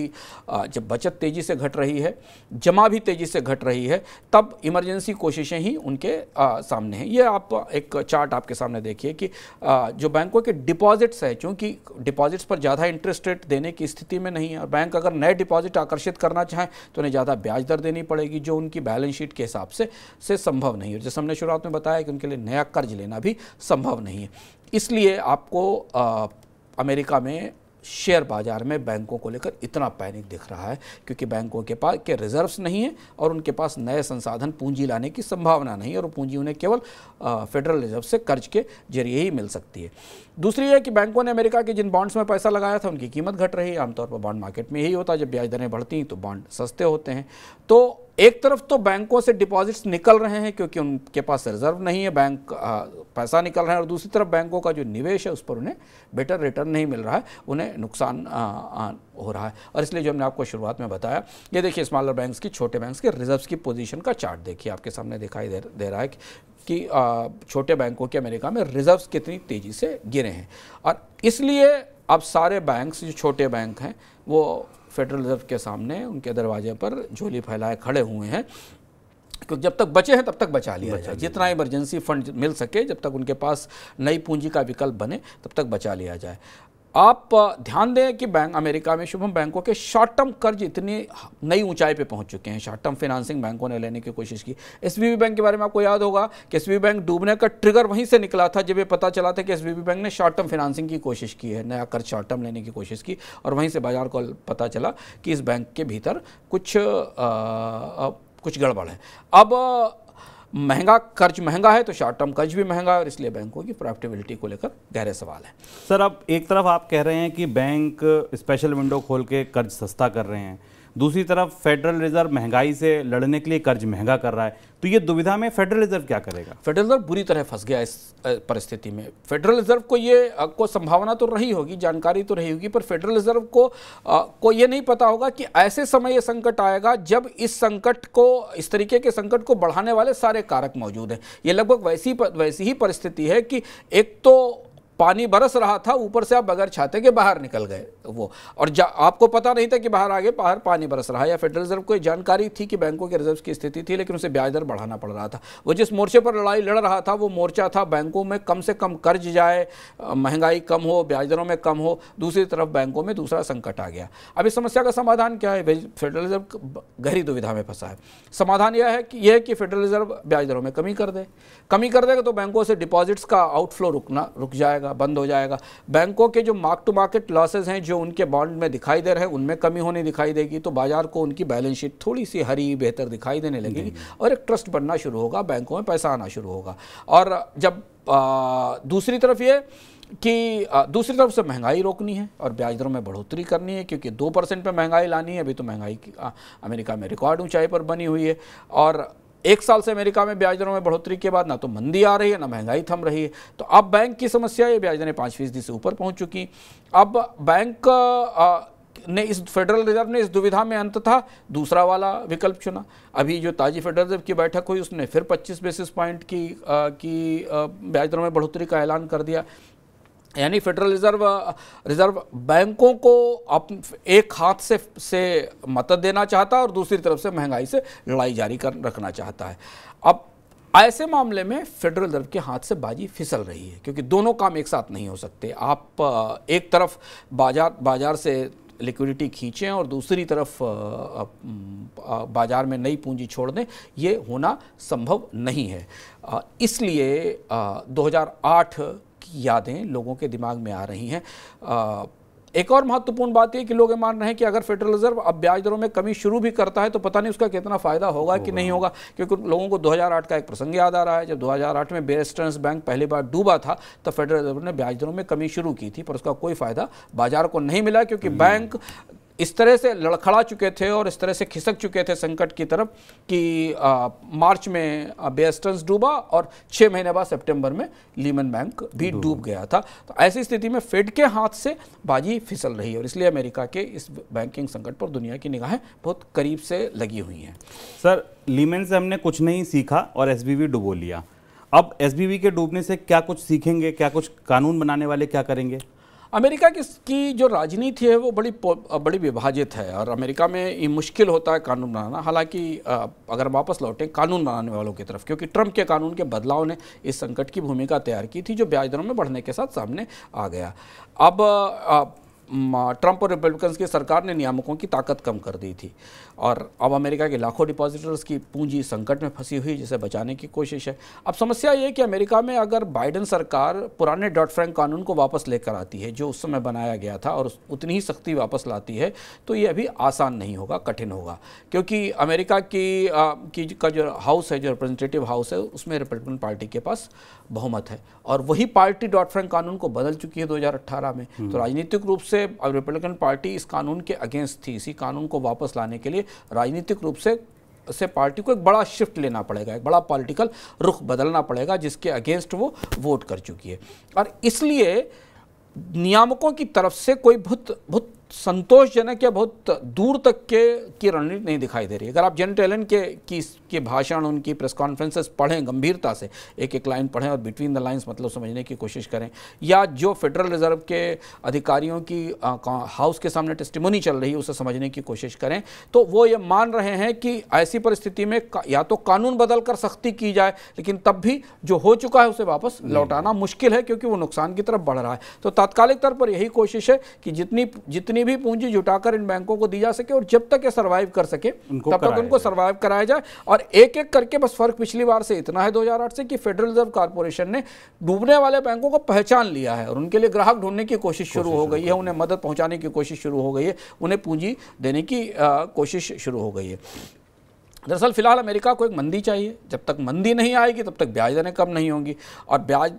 जब बचत तेज़ी से घट रही है जमा भी तेज़ी से घट रही है तब इमरजेंसी कोशिशें ही उनके आ, सामने हैं ये आप एक चार्ट आपके सामने देखिए कि आ, जो बैंकों के डिपॉजिट्स हैं चूँकि डिपॉजिट्स पर ज़्यादा इंटरेस्ट रेट देने की स्थिति में नहीं है और बैंक अगर नए डिपॉजिट आकर्षित करना चाहें तो उन्हें ज़्यादा ब्याज दर देनी पड़ेगी जो उनकी बैलेंस शीट के हिसाब से से संभव नहीं है जैसे हमने शुरुआत में बताया कि उनके लिए नया कर्ज लेना भी संभव नहीं है इसलिए आपको आ, अमेरिका में शेयर बाजार में बैंकों को लेकर इतना पैनिक दिख रहा है क्योंकि बैंकों के पास के रिजर्व्स नहीं हैं और उनके पास नए संसाधन पूंजी लाने की संभावना नहीं है और पूंजी उन्हें केवल फेडरल रिजर्व से कर्ज के जरिए ही मिल सकती है दूसरी है कि बैंकों ने अमेरिका के जिन बॉन्ड्स में पैसा लगाया था उनकी कीमत घट रही है आमतौर पर बॉन्ड मार्केट में यही होता है जब ब्याज दरें बढ़ती हैं तो बॉन्ड सस्ते होते हैं तो एक तरफ तो बैंकों से डिपॉजिट्स निकल रहे हैं क्योंकि उनके पास रिजर्व नहीं है बैंक पैसा निकल रहे हैं और दूसरी तरफ बैंकों का जो निवेश है उस पर उन्हें बेटर रिटर्न नहीं मिल रहा है उन्हें नुकसान हो रहा है और इसलिए जो हमने आपको शुरुआत में बताया ये देखिए स्मॉलर बैंक्स की छोटे बैंक्स के रिजर्व्स की पोजीशन का चार्ट देखिए आपके सामने दिखाई दे, रहा है कि छोटे बैंकों के अमेरिका में रिजर्व्स कितनी तेज़ी से गिरे हैं और इसलिए अब सारे बैंक्स जो छोटे बैंक हैं वो फेडरल रिजर्व के सामने उनके दरवाजे पर झोली फैलाए खड़े हुए हैं क्योंकि जब तक बचे हैं तब तक बचा लिया जाए जितना इमरजेंसी फंड मिल सके जब तक उनके पास नई पूंजी का विकल्प बने तब तक बचा लिया जाए आप ध्यान दें कि बैंक अमेरिका में शुभम बैंकों के शॉर्ट टर्म कर्ज इतनी नई ऊंचाई पे पहुंच चुके हैं शॉर्ट टर्म फाइनेंसिंग बैंकों ने लेने की कोशिश की एस बैंक के बारे में आपको याद होगा कि एस बैंक डूबने का ट्रिगर वहीं से निकला था जब ये पता चला था कि एस बैंक ने शॉर्ट टर्म फाइनेंसिंग की कोशिश की है नया कर्ज शॉर्ट टर्म लेने की कोशिश की और वहीं से बाजार को पता चला कि इस बैंक के भीतर कुछ आ, आ, कुछ गड़बड़ है अब महंगा कर्ज महंगा है तो शॉर्ट टर्म कर्ज भी महंगा है और इसलिए बैंकों की प्रॉफिटेबिलिटी को लेकर गहरे सवाल है सर अब एक तरफ आप कह रहे हैं कि बैंक स्पेशल विंडो खोल के कर्ज सस्ता कर रहे हैं दूसरी तरफ फेडरल रिजर्व महंगाई से लड़ने के लिए कर्ज महंगा कर रहा है तो ये दुविधा में फेडरल रिजर्व क्या करेगा फेडरल रिजर्व बुरी तरह फंस गया इस परिस्थिति में फेडरल रिजर्व को ये को संभावना तो रही होगी जानकारी तो रही होगी पर फेडरल रिजर्व को आ, को ये नहीं पता होगा कि ऐसे समय ये संकट आएगा जब इस संकट को इस तरीके के संकट को बढ़ाने वाले सारे कारक मौजूद हैं ये लगभग वैसी वैसी ही परिस्थिति है कि एक तो पानी बरस रहा था ऊपर से आप बगैर छाते के बाहर निकल गए तो वो और आपको पता नहीं था कि बाहर आगे बाहर पानी बरस रहा है या फेडरल रिजर्व को जानकारी थी कि बैंकों के रिजर्व की स्थिति थी लेकिन उसे ब्याज दर बढ़ाना पड़ रहा था वो जिस मोर्चे पर लड़ाई लड़ रहा था वो मोर्चा था बैंकों में कम से कम कर्ज जाए महंगाई कम हो ब्याज दरों में कम हो दूसरी तरफ बैंकों में दूसरा संकट आ गया अब इस समस्या का समाधान क्या है फेडरल रिजर्व गहरी दुविधा में फंसा है समाधान यह है कि यह कि फेडरल रिजर्व ब्याज दरों में कमी कर दे कमी कर देगा तो बैंकों से डिपॉजिट्स का आउटफ्लो रुकना रुक जाएगा जाएगा बंद हो जाएगा बैंकों के जो मार्क टू मार्केट लॉसेज हैं जो उनके बॉन्ड में दिखाई दे रहे हैं उनमें कमी होने दिखाई देगी तो बाजार को उनकी बैलेंस शीट थोड़ी सी हरी बेहतर दिखाई देने लगेगी और एक ट्रस्ट बनना शुरू होगा बैंकों में पैसा आना शुरू होगा और जब दूसरी तरफ ये कि दूसरी तरफ से महंगाई रोकनी है और ब्याज दरों में बढ़ोतरी करनी है क्योंकि दो परसेंट पर महंगाई लानी है अभी तो महंगाई अमेरिका में रिकॉर्ड ऊंचाई पर बनी हुई है और एक साल से अमेरिका में ब्याज दरों में बढ़ोतरी के बाद ना तो मंदी आ रही है ना महंगाई थम रही है तो अब बैंक की समस्या ये ब्याज दरें पाँच फीसदी से ऊपर पहुँच चुकी अब बैंक ने इस फेडरल रिजर्व ने इस दुविधा में अंत था दूसरा वाला विकल्प चुना अभी जो ताजी फेडरल रिजर्व की बैठक हुई उसने फिर 25 बेसिस पॉइंट की आ, की ब्याज दरों में बढ़ोतरी का ऐलान कर दिया यानी फेडरल रिजर्व रिजर्व बैंकों को अप, एक हाथ से से मदद देना चाहता है और दूसरी तरफ से महंगाई से लड़ाई जारी कर रखना चाहता है अब ऐसे मामले में फेडरल रिजर्व के हाथ से बाजी फिसल रही है क्योंकि दोनों काम एक साथ नहीं हो सकते आप एक तरफ बाजार बाजार से लिक्विडिटी खींचें और दूसरी तरफ बाज़ार में नई पूंजी छोड़ दें ये होना संभव नहीं है इसलिए 2008 की यादें लोगों के दिमाग में आ रही हैं एक और महत्वपूर्ण बात यह कि लोग ये मान रहे हैं कि अगर फेडरल रिजर्व अब ब्याज दरों में कमी शुरू भी करता है तो पता नहीं उसका कितना फायदा होगा कि नहीं होगा क्योंकि लोगों को 2008 का एक प्रसंग याद आ रहा है जब 2008 में बेरेस्टर्स बैंक पहली बार डूबा था तो फेडरल रिजर्व ने ब्याज दरों में कमी शुरू की थी पर उसका कोई फायदा बाजार को नहीं मिला क्योंकि बैंक इस तरह से लड़खड़ा चुके थे और इस तरह से खिसक चुके थे संकट की तरफ कि आ, मार्च में बेस्टर्स डूबा और छः महीने बाद सितंबर में लीमन बैंक भी डूब गया था तो ऐसी स्थिति में फेड के हाथ से बाजी फिसल रही है और इसलिए अमेरिका के इस बैंकिंग संकट पर दुनिया की निगाहें बहुत करीब से लगी हुई हैं सर लीमन से हमने कुछ नहीं सीखा और एस डुबो लिया अब एस के डूबने से क्या कुछ सीखेंगे क्या कुछ कानून बनाने वाले क्या करेंगे अमेरिका की, की जो राजनीति है वो बड़ी बड़ी विभाजित है और अमेरिका में ये मुश्किल होता है कानून बनाना हालांकि अगर वापस लौटें कानून बनाने वालों की तरफ क्योंकि ट्रंप के कानून के बदलाव ने इस संकट की भूमिका तैयार की थी जो ब्याज दरों में बढ़ने के साथ सामने आ गया अब ट्रंप और रिपब्लिकन की सरकार ने नियामकों की ताकत कम कर दी थी और अब अमेरिका के लाखों डिपॉजिटर्स की पूंजी संकट में फंसी हुई जिसे बचाने की कोशिश है अब समस्या ये कि अमेरिका में अगर बाइडन सरकार पुराने डॉट फ्रैंक कानून को वापस लेकर आती है जो उस समय बनाया गया था और उतनी ही सख्ती वापस लाती है तो ये अभी आसान नहीं होगा कठिन होगा क्योंकि अमेरिका की, आ, की का जो हाउस है जो रिप्रेजेंटेटिव हाउस है उसमें रिपब्लिकन पार्टी के पास बहुमत है और वही पार्टी डॉट फ्रैंक कानून को बदल चुकी है दो में तो हम्म। राजनीतिक रूप से से रिपब्लिकन पार्टी इस कानून के अगेंस्ट थी इसी कानून को वापस लाने के लिए राजनीतिक रूप से से पार्टी को एक बड़ा शिफ्ट लेना पड़ेगा एक बड़ा पॉलिटिकल रुख बदलना पड़ेगा जिसके अगेंस्ट वो वोट कर चुकी है और इसलिए नियामकों की तरफ से कोई बहुत बहुत संतोषजनक या बहुत दूर तक के की रणनीति नहीं दिखाई दे रही अगर आप जन एलन के की के भाषण उनकी प्रेस कॉन्फ्रेंसेस पढ़ें गंभीरता से एक एक लाइन पढ़ें और बिटवीन द लाइंस मतलब समझने की कोशिश करें या जो फेडरल रिजर्व के अधिकारियों की हाउस के सामने टेस्टिमोनी चल रही है उसे समझने की कोशिश करें तो वो ये मान रहे हैं कि ऐसी परिस्थिति में या तो कानून बदल कर सख्ती की जाए लेकिन तब भी जो हो चुका है उसे वापस लौटाना मुश्किल है क्योंकि वो नुकसान की तरफ बढ़ रहा है तो तात्कालिक तौर पर यही कोशिश है कि जितनी जितनी भी पूंजी जुटाकर इन बैंकों को दी जा सके और जब तक ये सर्वाइव कर सके तब तक उनको सर्वाइव कराया जाए और एक एक करके बस फर्क पिछली बार से इतना है 2008 से कि फेडरल रिजर्व कारपोरेशन ने डूबने वाले बैंकों को पहचान लिया है और उनके लिए ग्राहक ढूंढने की कोशिश शुरू हो गई है उन्हें मदद पहुंचाने की कोशिश शुरू हो गई है उन्हें पूंजी देने की कोशिश शुरू हो गई है दरअसल फिलहाल अमेरिका को एक मंदी चाहिए जब तक मंदी नहीं आएगी तब तक ब्याज दरें कम नहीं होंगी और ब्याज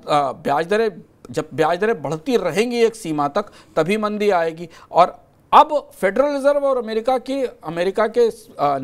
ब्याज दरें जब ब्याज दरें बढ़ती रहेंगी एक सीमा तक तभी मंदी आएगी और अब फेडरल रिजर्व और अमेरिका की अमेरिका के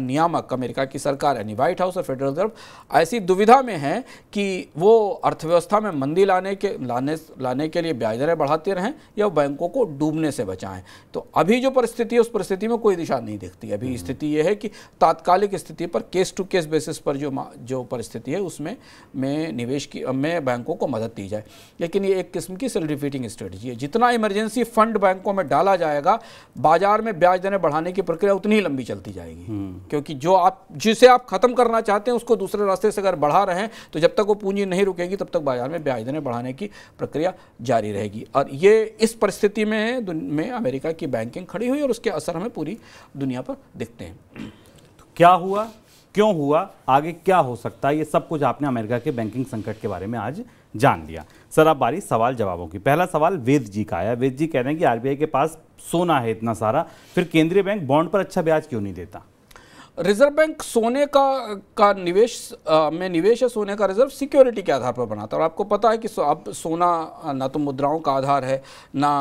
नियामक अमेरिका की सरकार यानी व्हाइट हाउस और फेडरल रिजर्व ऐसी दुविधा में है कि वो अर्थव्यवस्था में मंदी लाने के लाने लाने के लिए ब्याज दरें बढ़ाते रहें या बैंकों को डूबने से बचाएं तो अभी जो परिस्थिति है उस परिस्थिति में कोई दिशा नहीं दिखती अभी हम्म। स्थिति ये है कि तात्कालिक स्थिति पर केस टू केस बेसिस पर जो जो परिस्थिति है उसमें में निवेश की में बैंकों को मदद दी जाए लेकिन ये एक किस्म की सेल्फ रिपीटिंग स्ट्रेटजी है जितना इमरजेंसी फंड बैंकों में डाला जाएगा बाजार में ब्याज दरें बढ़ाने की प्रक्रिया उतनी लंबी चलती जाएगी हम्म। क्योंकि जो आप जिसे आप खत्म करना चाहते हैं उसको दूसरे रास्ते से अगर बढ़ा रहे हैं तो जब तक वो पूंजी नहीं रुकेगी तब तक बाजार में ब्याज दरें बढ़ाने की प्रक्रिया जारी रहेगी और ये इस परिस्थिति में में अमेरिका की बैंकिंग खड़ी हुई और उसके असर हमें पूरी दुनिया पर दिखते हैं तो क्या हुआ क्यों हुआ आगे क्या हो सकता है ये सब कुछ आपने अमेरिका के बैंकिंग संकट के बारे में आज जान लिया सर आप बारी सवाल जवाबों की पहला सवाल वेद जी का आया वेद जी कह रहे हैं कि आरबीआई के पास सोना है इतना सारा फिर केंद्रीय बैंक बॉन्ड पर अच्छा ब्याज क्यों नहीं देता रिजर्व बैंक सोने का का निवेश आ, में निवेश है सोने का रिजर्व सिक्योरिटी के आधार पर बनाता है और आपको पता है कि सो, अब सोना ना तो मुद्राओं का आधार है ना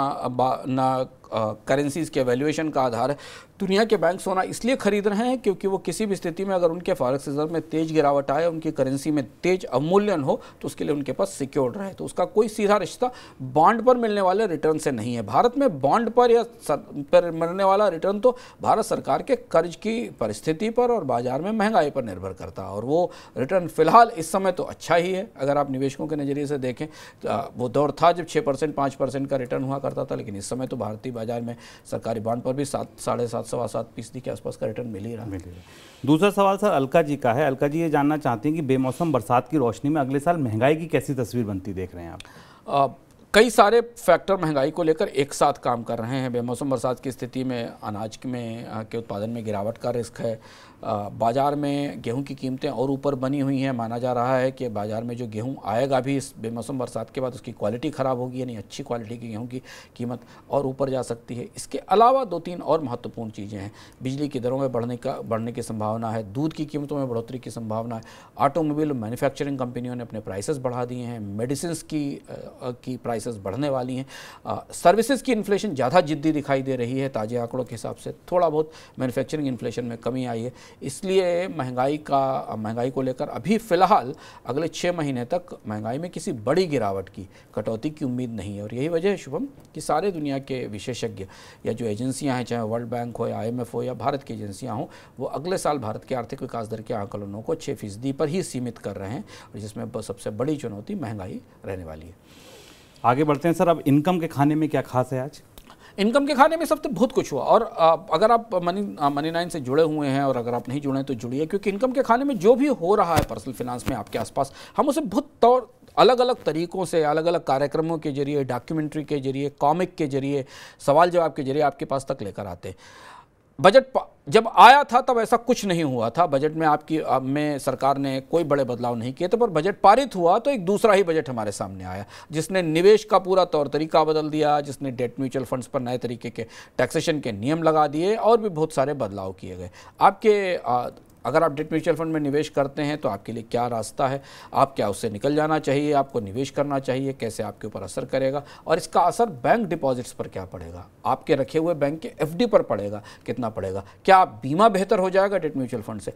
ना करेंसीज के वैल्यूएशन का आधार है दुनिया के बैंक सोना इसलिए खरीद रहे हैं क्योंकि वो किसी भी स्थिति में अगर उनके फॉरेक्स रिजर्व में तेज गिरावट आए उनकी करेंसी में तेज अवमूल्यन हो तो उसके लिए उनके पास सिक्योर्ड रहे तो उसका कोई सीधा रिश्ता बॉन्ड पर मिलने वाले रिटर्न से नहीं है भारत में बॉन्ड पर या पर मिलने वाला रिटर्न तो भारत सरकार के कर्ज की परिस्थिति पर और बाजार में महंगाई पर निर्भर करता है और वो रिटर्न फिलहाल इस समय तो अच्छा ही है अगर आप निवेशकों के नज़रिए से देखें तो, वो दौर था जब छः परसेंट पाँच परसेंट का रिटर्न हुआ करता था लेकिन इस समय तो भारतीय बाजार में सरकारी बॉन्ड पर भी सात साढ़े सात सवा सात फीसदी के आसपास का रिटर्न मिल ही रहा है दूसरा सवाल सर अलका जी का है अलका जी ये जानना चाहती हैं कि बेमौसम बरसात की रोशनी में अगले साल महंगाई की कैसी तस्वीर बनती देख रहे हैं आप कई सारे फैक्टर महंगाई को लेकर एक साथ काम कर रहे हैं बेमौसम बरसात की स्थिति में अनाज में के उत्पादन में गिरावट का रिस्क है बाज़ार में गेहूं की कीमतें और ऊपर बनी हुई हैं माना जा रहा है कि बाज़ार में जो गेहूं आएगा भी इस बेमौसम बरसात के बाद उसकी क्वालिटी ख़राब होगी यानी अच्छी क्वालिटी की गेहूँ की कीमत और ऊपर जा सकती है इसके अलावा दो तीन और महत्वपूर्ण चीज़ें हैं बिजली की दरों में बढ़ने का बढ़ने की संभावना है दूध की कीमतों में बढ़ोतरी की संभावना है ऑटोमोबाइल मैन्युफैक्चरिंग कंपनियों ने अपने प्राइसेस बढ़ा दिए हैं मेडिसिन की प्राइस प्राइसेस बढ़ने वाली हैं सर्विसेज की इन्फ्लेशन ज़्यादा जिद्दी दिखाई दे रही है ताज़े आंकड़ों के हिसाब से थोड़ा बहुत मैन्युफैक्चरिंग इन्फ्लेशन में कमी आई है इसलिए महंगाई का महंगाई को लेकर अभी फ़िलहाल अगले छः महीने तक महंगाई में किसी बड़ी गिरावट की कटौती की उम्मीद नहीं है और यही वजह है शुभम कि सारे दुनिया के विशेषज्ञ या जो एजेंसियाँ हैं चाहे वर्ल्ड बैंक हो या आई हो या भारत की एजेंसियाँ हों वो अगले साल भारत के आर्थिक विकास दर के आंकलनों को छः फीसदी पर ही सीमित कर रहे हैं जिसमें सबसे बड़ी चुनौती महंगाई रहने वाली है आगे बढ़ते हैं सर अब इनकम के खाने में क्या खास है आज इनकम के खाने में सब तो बहुत कुछ हुआ और अगर आप मनी मनी नाइन से जुड़े हुए हैं और अगर आप नहीं जुड़े हैं तो जुड़िए क्योंकि इनकम के खाने में जो भी हो रहा है पर्सनल फिनांस में आपके आसपास हम उसे बहुत तौर अलग अलग तरीकों से अलग अलग कार्यक्रमों के जरिए डॉक्यूमेंट्री के जरिए कॉमिक के जरिए सवाल जवाब के जरिए आपके पास तक लेकर आते हैं बजट जब आया था तब ऐसा कुछ नहीं हुआ था बजट में आपकी आप में सरकार ने कोई बड़े बदलाव नहीं किए थे पर बजट पारित हुआ तो एक दूसरा ही बजट हमारे सामने आया जिसने निवेश का पूरा तौर तरीका बदल दिया जिसने डेट म्यूचुअल फंड्स पर नए तरीके के टैक्सेशन के नियम लगा दिए और भी बहुत सारे बदलाव किए गए आपके अगर आप डेट म्यूचुअल फंड में निवेश करते हैं तो आपके लिए क्या रास्ता है आप क्या उससे निकल जाना चाहिए आपको निवेश करना चाहिए कैसे आपके ऊपर असर करेगा और इसका असर बैंक डिपॉजिट्स पर क्या पड़ेगा आपके रखे हुए बैंक के एफ पर पड़ेगा कितना पड़ेगा क्या बीमा बेहतर हो जाएगा डेट म्यूचुअल फंड से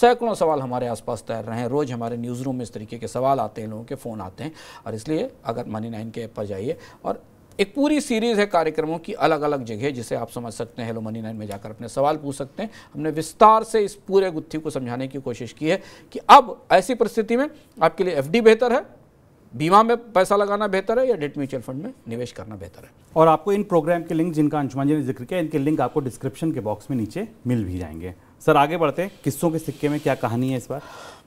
सैकड़ों सवाल हमारे आसपास तैर रहे हैं रोज़ हमारे न्यूज़ रूम में इस तरीके के सवाल आते हैं लोगों के फ़ोन आते हैं और इसलिए अगर मनी नाइन के ऐप पर जाइए और एक पूरी सीरीज़ है कार्यक्रमों की अलग अलग जगह जिसे आप समझ सकते हैं हेलो मनी नाइन में जाकर अपने सवाल पूछ सकते हैं हमने विस्तार से इस पूरे गुत्थी को समझाने की कोशिश की है कि अब ऐसी परिस्थिति में आपके लिए एफ बेहतर है बीमा में पैसा लगाना बेहतर है या डेट म्यूचुअल फंड में निवेश करना बेहतर है और आपको इन प्रोग्राम के लिंक जिनका अंशुमान जी ने जिक्र किया इनके लिंक आपको डिस्क्रिप्शन के बॉक्स में नीचे मिल भी जाएंगे सर आगे बढ़ते हैं किस्सों के सिक्के में क्या कहानी है इस बार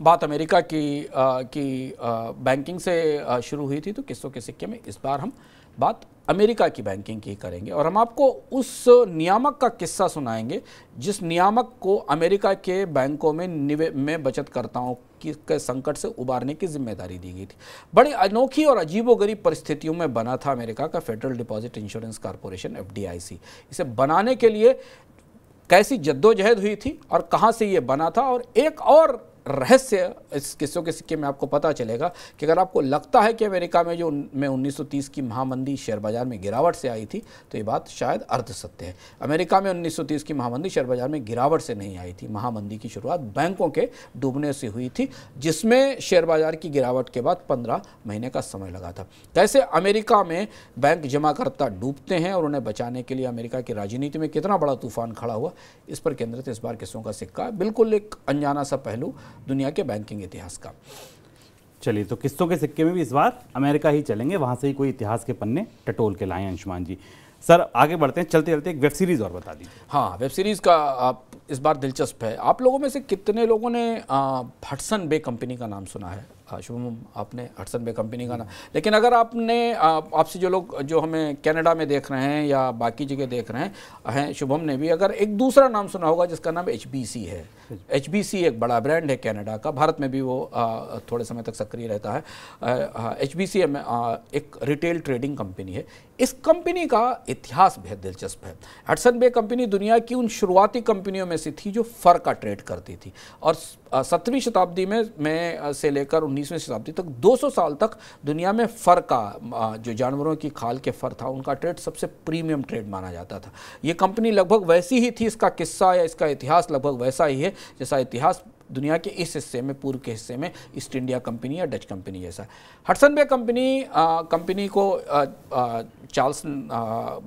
बात अमेरिका की आ, की आ, बैंकिंग से शुरू हुई थी तो किस्सों के सिक्के में इस बार हम बात अमेरिका की बैंकिंग की करेंगे और हम आपको उस नियामक का किस्सा सुनाएंगे जिस नियामक को अमेरिका के बैंकों में निवे में बचतकर्ताओं की के संकट से उबारने की जिम्मेदारी दी गई थी बड़ी अनोखी और अजीबोगरीब परिस्थितियों में बना था अमेरिका का Federal Deposit Insurance Corporation F इसे बनाने के लिए कैसी जद्दोजहद हुई थी और कहाँ से ये बना था और एक और रहस्य इस किस्सों के सिक्के में आपको पता चलेगा कि अगर आपको लगता है कि अमेरिका में जो में 1930 की महामंदी शेयर बाजार में गिरावट से आई थी तो ये बात शायद अर्ध सत्य है अमेरिका में 1930 की महामंदी शेयर बाजार में गिरावट से नहीं आई थी महामंदी की शुरुआत बैंकों के डूबने से हुई थी जिसमें शेयर बाजार की गिरावट के बाद पंद्रह महीने का समय लगा था कैसे अमेरिका में बैंक जमाकर्ता डूबते हैं और उन्हें बचाने के लिए अमेरिका की राजनीति में कितना बड़ा तूफान खड़ा हुआ इस पर केंद्रित इस बार किस्सों का सिक्का बिल्कुल एक अनजाना सा पहलू दुनिया के बैंकिंग इतिहास का चलिए तो किस्तों के सिक्के में भी इस बार अमेरिका ही चलेंगे वहाँ से ही कोई इतिहास के पन्ने टटोल के लाए अंशुमान जी सर आगे बढ़ते हैं चलते चलते एक वेब सीरीज़ और बता दीजिए हाँ वेब सीरीज़ का आप इस बार दिलचस्प है आप लोगों में से कितने लोगों ने हटसन बे कंपनी का नाम सुना है हाँ, शुभम आपने हटसन बे कंपनी का ना लेकिन अगर आपने आपसे जो लोग जो हमें कनाडा में देख रहे हैं या बाकी जगह देख रहे हैं हैं शुभम ने भी अगर एक दूसरा नाम सुना होगा जिसका नाम एच है एच एक बड़ा ब्रांड है कनाडा का भारत में भी वो थोड़े समय तक सक्रिय रहता है एच बी हाँ, एक रिटेल ट्रेडिंग कंपनी है इस कंपनी का इतिहास बेहद दिलचस्प है एडसन बे कंपनी दुनिया की उन शुरुआती कंपनियों में से थी जो फ़र का ट्रेड करती थी और सत्रहवीं शताब्दी में मैं से लेकर उन्नीसवीं शताब्दी तक 200 साल तक दुनिया में फ़र का जो जानवरों की खाल के फ़र था उनका ट्रेड सबसे प्रीमियम ट्रेड माना जाता था ये कंपनी लगभग वैसी ही थी इसका किस्सा या इसका इतिहास लगभग वैसा ही है जैसा इतिहास दुनिया के इस हिस्से में पूर्व के हिस्से में ईस्ट इंडिया कंपनी या डच कंपनी जैसा हटसन बे कंपनी कंपनी को चार्ल्स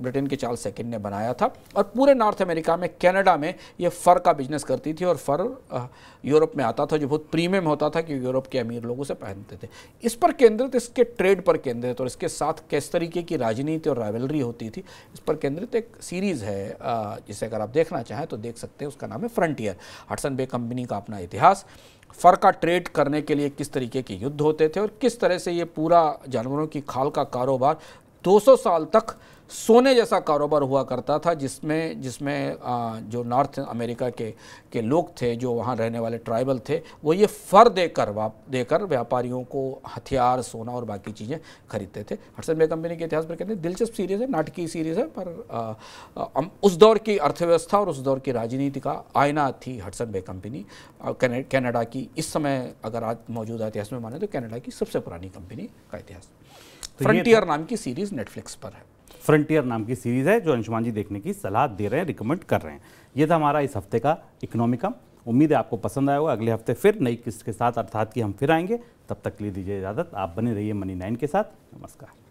ब्रिटेन के चार्ल्स सेकेंड ने बनाया था और पूरे नॉर्थ अमेरिका में कनाडा में ये फ़र का बिजनेस करती थी और फ़र यूरोप में आता था जो बहुत प्रीमियम होता था कि यूरोप के अमीर लोग उसे पहनते थे इस पर केंद्रित इसके ट्रेड पर केंद्रित और इसके साथ किस तरीके की राजनीति और राइवलरी होती थी इस पर केंद्रित एक सीरीज़ है जिसे अगर आप देखना चाहें तो देख सकते हैं उसका नाम है फ्रंटियर हटसन बे कंपनी का अपना इतिहास का ट्रेड करने के लिए किस तरीके के युद्ध होते थे और किस तरह से ये पूरा जानवरों की खाल का कारोबार 200 साल तक सोने जैसा कारोबार हुआ करता था जिसमें जिसमें जो नॉर्थ अमेरिका के के लोग थे जो वहाँ रहने वाले ट्राइबल थे वो ये फर देकर वाप देकर व्यापारियों को हथियार सोना और बाकी चीज़ें खरीदते थे हटसन बे कंपनी के इतिहास पर कहते हैं दिलचस्प सीरीज़ है नाटकीय सीरीज़ है पर आ, आ, उस दौर की अर्थव्यवस्था और उस दौर की राजनीति का आयना थी हटसन बे कंपनी कैनेडा की इस समय अगर आज मौजूदा इतिहास में माने तो कैनेडा की सबसे पुरानी कंपनी का इतिहास तो फ्रंटियर नाम की सीरीज़ नेटफ्लिक्स पर है फ्रंटियर नाम की सीरीज़ है जो अंशुमान जी देखने की सलाह दे रहे हैं रिकमेंड कर रहे हैं ये था हमारा इस हफ्ते का इकोनॉमिकम उम्मीद है आपको पसंद आया होगा अगले हफ्ते फिर नई किस्त के साथ अर्थात कि हम फिर आएंगे तब तक ले दीजिए इजाज़त आप बने रहिए मनी नाइन के साथ नमस्कार